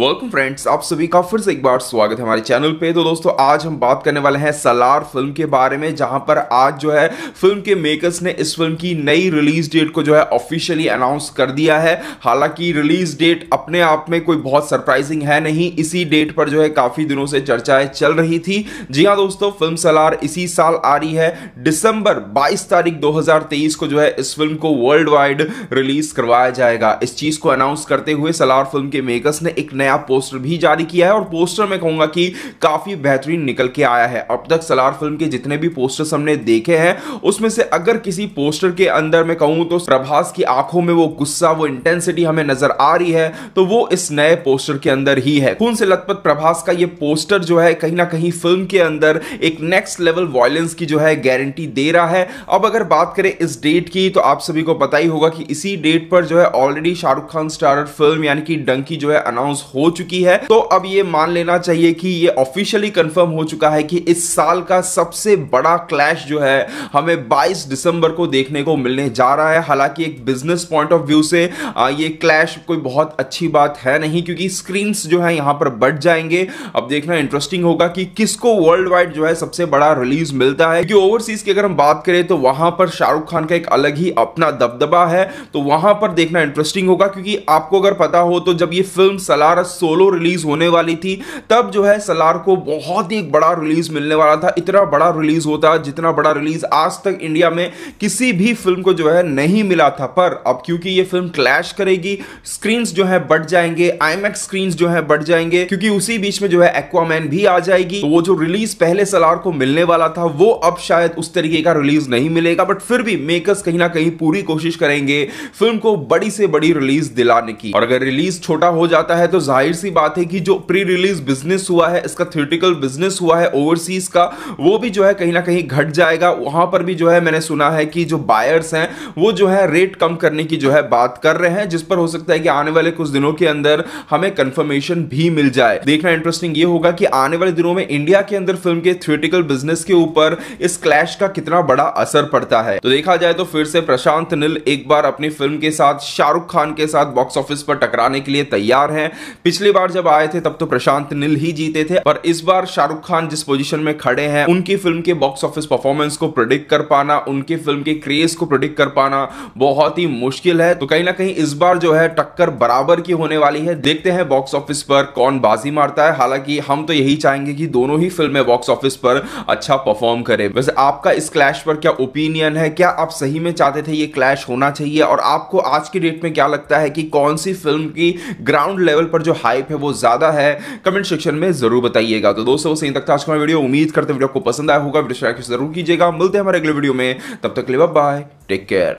welcome friends आप सभी का फिर से एक बार स्वागत है हमारे चैनल पे तो दोस्तों आज हम बात करने वाले हैं सलार फिल्म के बारे में जहां पर आज जो है फिल्म के मेकर्स ने इस फिल्म की नई रिलीज डेट को जो है ऑफिशियली अनाउंस कर दिया है हालांकि रिलीज डेट अपने आप में कोई बहुत सरप्राइजिंग है नहीं इसी डेट पर जो है काफ़ी दिनों से चर्चाएं चल रही थी जी हाँ दोस्तों फिल्म सलार इसी साल आ रही है दिसंबर बाईस तारीख दो को जो है इस फिल्म को वर्ल्ड वाइड रिलीज करवाया जाएगा इस चीज़ को अनाउंस करते हुए सलार फिल्म के मेकर्स ने एक नया नया पोस्टर भी जारी किया है और पोस्टर में कहूंगा कि काफ़ी बेहतरीन निकल के आया है अब तक सलार फिल्म के जितने भी पोस्टर्स हमने देखे हैं उसमें से अगर किसी पोस्टर के अंदर मैं कहूं तो प्रभास की आंखों में वो गुस्सा वो इंटेंसिटी हमें नजर आ रही है तो वो इस नए पोस्टर के अंदर ही है खून से लथपथ प्रभास का ये पोस्टर जो है कहीं ना कहीं फिल्म के अंदर एक नेक्स्ट लेवल वायलेंस की जो है गारंटी दे रहा है अब अगर बात करें इस डेट की तो आप सभी को पता ही होगा कि इसी डेट पर जो है already Shahrukh Khan starrer film यानी कि डंकी जो है अनाउंस हो हो चुकी है तो अब ये मान लेना चाहिए कि ये ऑफिशियली कंफर्म हो चुका है कि इस साल का सबसे बड़ा क्लैश जो है हमें 22 दिसंबर को देखने को मिलने जा रहा है हालांकि एक बिजनेस पॉइंट ऑफ व्यू से ये क्लैश कोई बहुत अच्छी बात है नहीं क्योंकि स्क्रीन जो है यहां पर बढ़ जाएंगे अब देखना इंटरेस्टिंग होगा कि किसको वर्ल्ड वाइड जो है सबसे बड़ा रिलीज मिलता है क्योंकि ओवरसीज की अगर हम बात करें तो वहां पर शाहरुख खान का एक अलग ही अपना दबदबा है तो वहां पर देखना इंटरेस्टिंग होगा क्योंकि आपको अगर पता हो तो जब ये फिल्म सलार सोलो रिलीज होने वाली थी तब जो है सलार को बहुत ही बड़ा रिलीज मिलने वाला था इतना बड़ा रिलीज होता जितना बड़ा रिलीज आज तक इंडिया में किसी भी फिल्म को जो है नहीं मिला था पर अब क्योंकि ये फिल्म क्लैश करेगी स्क्रीन्स जो है बढ़ जाएंगे आईमैक्स स्क्रीन्स जो है बढ़ जाएंगे क्योंकि उसी बीच में जो है एक्वामैन भी आ जाएगी तो वो जो रिलीज पहले सलार को मिलने वाला था वो अब शायद उस तरीके का रिलीज नहीं मिलेगा बट फिर भी मेकर्स कहीं ना कहीं पूरी कोशिश करेंगे फिल्म को बड़ी से बड़ी रिलीज दिलाने की और अगर रिलीज छोटा हो जाता है तो जाहिर सी बात है कि जो प्री रिलीज बिजनेस हुआ है इसका थियोटिकल बिजनेस हुआ है ओवरसीज का वो भी जो है कहीं ना कहीं घट जाएगा वहां पर भी जो है मैंने सुना है कि जो बायर्स हैं वो जो है रेट कम करने की जो है बात कर रहे हैं जिस पर हो सकता है कि आने वाले कुछ दिनों के अंदर हमें कंफर्मेशन भी मिल जाए देखना इंटरेस्टिंग ये होगा कि आने वाले दिनों में इंडिया के अंदर फिल्म के थियोटिकल बिजनेस के ऊपर इस क्लैश का कितना बड़ा असर पड़ता है तो देखा जाए तो फिर से प्रशांत नील एक बार अपनी फिल्म के साथ शाहरुख खान के साथ बॉक्स ऑफिस पर टकराने के लिए तैयार हैं पिछली बार जब आए थे तब तो प्रशांत नील ही जीते थे पर इस बार शाहरुख खान जिस पोजीशन में खड़े हैं उनकी फिल्म के बॉक्स ऑफिस परफॉर्मेंस को प्रोडिक्ट कर पाना उनकी फिल्म के क्रेज को प्रोडिक्ट कर पाना बहुत ही मुश्किल है तो कहीं ना कहीं इस बार जो है टक्कर बराबर की होने वाली है देखते हैं बॉक्स ऑफिस पर कौन बाजी मारता है हालांकि हम तो यही चाहेंगे कि दोनों ही फिल्में बॉक्स ऑफिस पर अच्छा परफॉर्म करे वैसे आपका इस क्लैश पर क्या ओपिनियन है क्या आप सही में चाहते थे ये क्लैश होना चाहिए और आपको आज की डेट में क्या लगता है कि कौन सी फिल्म की ग्राउंड लेवल पर जो हाइप है वो ज़्यादा है कमेंट सेक्शन में ज़रूर बताइएगा तो दोस्तों सही तक था आज का वीडियो उम्मीद करते वीडियो को पसंद आया होगा वीडियो शेयर जरूर कीजिएगा मिलते हैं हमारे अगले वीडियो में तब तक लिवा बाय टेक केयर